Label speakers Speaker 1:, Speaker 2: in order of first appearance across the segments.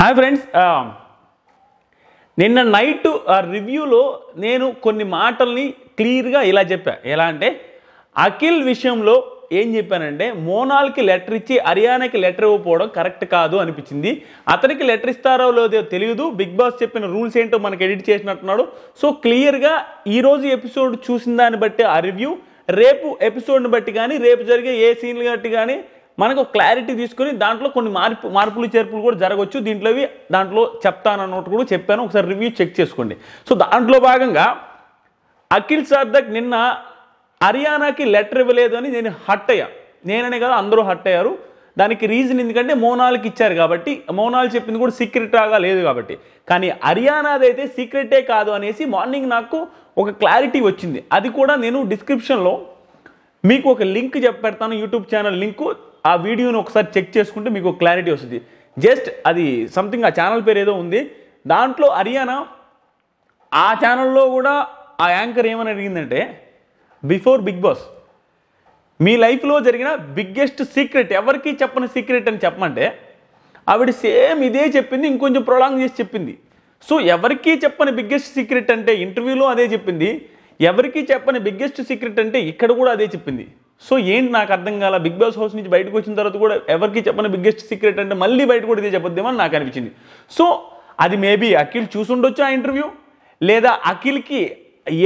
Speaker 1: hi friends uh, నిన్న night రివ్యూలో నేను కొన్ని మాటల్ని క్లియర్గా ఇలా చెప్పా ఎలా అంటే అఖిల్ విషయంలో ఏం చెప్పానంటే మోనాల్కి లెటర్ ఇచ్చి హర్యానాకి లెటర్ ఇవ్వకపోవడం కరెక్ట్ కాదు అనిపించింది అతనికి లెటర్ ఇస్తారో లేదో తెలియదు బిగ్ బాస్ చెప్పిన రూల్స్ ఏంటో మనకి ఎడిట్ చేసినట్టున్నాడు సో క్లియర్గా ఈరోజు ఎపిసోడ్ చూసిన దాన్ని బట్టి ఆ రివ్యూ రేపు ఎపిసోడ్ని బట్టి కానీ రేపు జరిగే ఏ సీన్లు బట్టి కానీ మనకు క్లారిటీ తీసుకొని దాంట్లో కొన్ని మార్పు మార్పులు చేర్పులు కూడా జరగవచ్చు దీంట్లోవి దాంట్లో చెప్తాను అన్నట్టు కూడా చెప్పాను ఒకసారి రివ్యూ చెక్ చేసుకోండి సో దాంట్లో భాగంగా అఖిల్ సార్దక్ నిన్న హర్యానాకి లెటర్ ఇవ్వలేదు అని నేను హట్ అయ్యా నేననే కదా అందరూ హట్ అయ్యారు దానికి రీజన్ ఎందుకంటే మోనాల్కి ఇచ్చారు కాబట్టి మోనాల్ చెప్పింది కూడా సీక్రెటాగా లేదు కాబట్టి కానీ హర్యానాది అయితే సీక్రెటే కాదు అనేసి మార్నింగ్ నాకు ఒక క్లారిటీ వచ్చింది అది కూడా నేను డిస్క్రిప్షన్లో మీకు ఒక లింక్ చెప్పెడతాను యూట్యూబ్ ఛానల్ లింకు ఆ వీడియోని ఒకసారి చెక్ చేసుకుంటే మీకు క్లారిటీ వస్తుంది జస్ట్ అది సంథింగ్ ఆ ఛానల్ పేరు ఏదో ఉంది దాంట్లో హర్యానా ఆ ఛానల్లో కూడా ఆ యాంకర్ ఏమని అడిగిందంటే బిఫోర్ బిగ్ బాస్ మీ లైఫ్లో జరిగిన బిగ్గెస్ట్ సీక్రెట్ ఎవరికీ చెప్పని సీక్రెట్ అని చెప్పమంటే ఆవిడ సేమ్ ఇదే చెప్పింది ఇంకొంచెం ప్రొలాంగ్ చేసి చెప్పింది సో ఎవరికీ చెప్పని బిగ్గెస్ట్ సీక్రెట్ అంటే ఇంటర్వ్యూలో అదే చెప్పింది ఎవరికీ చెప్పని బిగ్గెస్ట్ సీక్రెట్ అంటే ఇక్కడ కూడా అదే చెప్పింది సో ఏంటి నాకు అర్థం కాల బిగ్ బాస్ హౌస్ నుంచి బయటకు వచ్చిన తర్వాత కూడా ఎవరికి చెప్పని బిగ్గెస్ట్ సీక్రెట్ అంటే మళ్ళీ బయట కూడా ఇదే చెప్పొద్దేమో నాకు అనిపించింది సో అది మేబీ అఖిల్ చూసుండొచ్చు ఆ ఇంటర్వ్యూ లేదా అఖిల్కి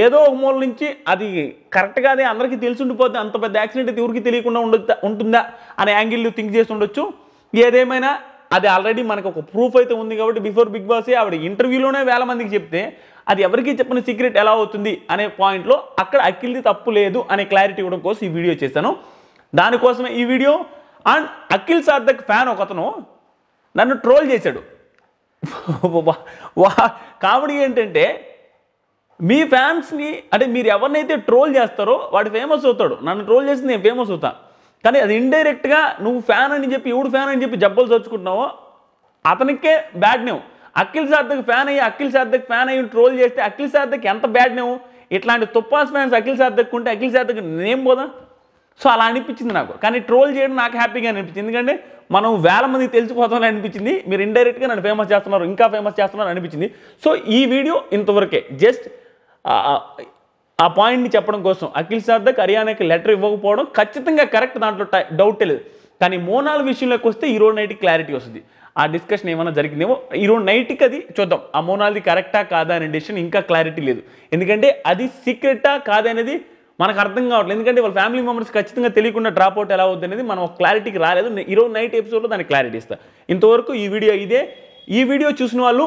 Speaker 1: ఏదో ఒక మూల నుంచి అది కరెక్ట్గా అదే అందరికీ తెలిసి ఉండిపోతే అంత పెద్ద యాక్సిడెంట్ అయితే ఎవరికి తెలియకుండా ఉండొచ్చా ఉంటుందా అనే యాంగిల్ థింక్ చేసి ఉండొచ్చు ఏదేమైనా అది ఆల్రెడీ మనకు ఒక ప్రూఫ్ అయితే ఉంది కాబట్టి బిఫోర్ బిగ్ బాస్ ఆవిడ ఇంటర్వ్యూలోనే వేల మందికి చెప్తే అది ఎవరికి చెప్పని సీక్రెట్ ఎలా అవుతుంది అనే పాయింట్లో అక్కడ అఖిల్ది తప్పు లేదు అనే క్లారిటీ ఇవ్వడం కోసం ఈ వీడియో చేశాను దానికోసమే ఈ video and Akhil Sarthak fan ఒకతను నన్ను ట్రోల్ చేశాడు వా కామెడీ ఏంటంటే మీ ఫ్యాన్స్ని అంటే మీరు ఎవరినైతే ట్రోల్ చేస్తారో వాడు ఫేమస్ అవుతాడు నన్ను ట్రోల్ చేసి నేను ఫేమస్ అవుతాను కానీ అది ఇండైరెక్ట్గా నువ్వు ఫ్యాన్ అని చెప్పి ఎవడు ఫ్యాన్ అని చెప్పి జబ్బలు చచ్చుకుంటున్నావో అతనికే బ్యాడ్ నేవు అఖిల్ సార్థక్ ఫ్యాన్ అయ్యి అఖిల్ సార్థక్ ఫ్యాన్ అయ్యి ట్రోల్ చేస్తే అఖిల్ సార్థక్ ఎంత బ్యాడ్ నేను ఇట్లాంటి తుప్పాస్ ఫ్యాన్స్ అఖిల్ సార్థక్ ఉంటే అఖిల్ సార్థక్ నేనేం పోదా సో అలా అనిపించింది నాకు కానీ ట్రోల్ చేయడం నాకు హ్యాపీగా అనిపించింది ఎందుకంటే మనం వేల మందికి తెలిసిపోతామని అనిపించింది మీరు ఇండైరెక్ట్గా నన్ను ఫేమస్ చేస్తున్నారు ఇంకా ఫేమస్ చేస్తున్నారు అనిపించింది సో ఈ వీడియో ఇంతవరకే జస్ట్ ఆ పాయింట్ని చెప్పడం కోసం అఖిల్ సార్థక్ హర్యానాకి లెటర్ ఇవ్వకపోవడం ఖచ్చితంగా కరెక్ట్ దాంట్లో డౌట్ లేదు కానీ మోనాల్ విషయంలోకి వస్తే ఈ రోజు నైట్ క్లారిటీ వస్తుంది ఆ డిస్కషన్ ఏమైనా జరిగిందేమో ఈరోజు నైట్కి అది చూద్దాం ఆ మోనాల్ది కరెక్టా కాదా అనే డిసిషన్ ఇంకా క్లారిటీ లేదు ఎందుకంటే అది సీక్రెటా కాదనేది మనకు అర్థం కావట్లేదు ఎందుకంటే వాళ్ళ ఫ్యామిలీ మెంబర్స్ ఖచ్చితంగా తెలియకుండా డ్రాప్ అవుట్ ఎలా అవుతుంది అనేది మనం ఒక క్లారిటీకి రాలేదు ఈరోజు నైట్ ఎపిసోడ్లో దానికి క్లారిటీ ఇస్తా ఇంతవరకు ఈ వీడియో ఇదే ఈ వీడియో చూసిన వాళ్ళు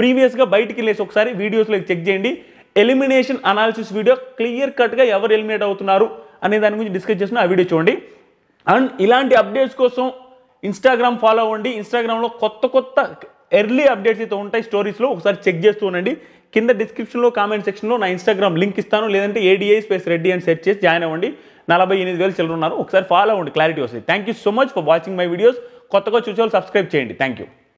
Speaker 1: ప్రీవియస్గా బయటికి వెళ్ళేసి ఒకసారి వీడియోస్లో చెక్ చేయండి ఎలిమినేషన్ అనాలిసిస్ వీడియో క్లియర్ కట్గా ఎవరు ఎలిమినేట్ అవుతున్నారు అనే దాని గురించి డిస్కస్ చేసిన ఆ వీడియో చూడండి అండ్ ఇలాంటి అప్డేట్స్ కోసం ఇన్స్టాగ్రామ్ ఫాలో అవ్వండి ఇన్స్టాగ్రామ్లో కొత్త కొత్త ఎర్లీ అప్డేట్స్ అయితే ఉంటాయి స్టోరీస్లో ఒకసారి చెక్ చేస్తూ ఉండండి కింద డిస్క్రిప్షన్లో కామెంట్ సెక్షన్లో నా ఇన్స్టాగ్రామ్ లింక్ ఇస్తాను లేదంటే ఏడిఐ స్పేస్ రెడ్డి అని సెర్చ్ చేసి జాయిన్ అవ్వండి నలభై ఎనిమిది వేలు చిల్లర ఉన్నారు ఒకసారి ఫాలో అవ్వండి క్లారిటీ వస్తుంది thank you so much for watching my videos కొత్తగా చూసే సబ్స్క్రైబ్ చేయండి థ్యాంక్ యూ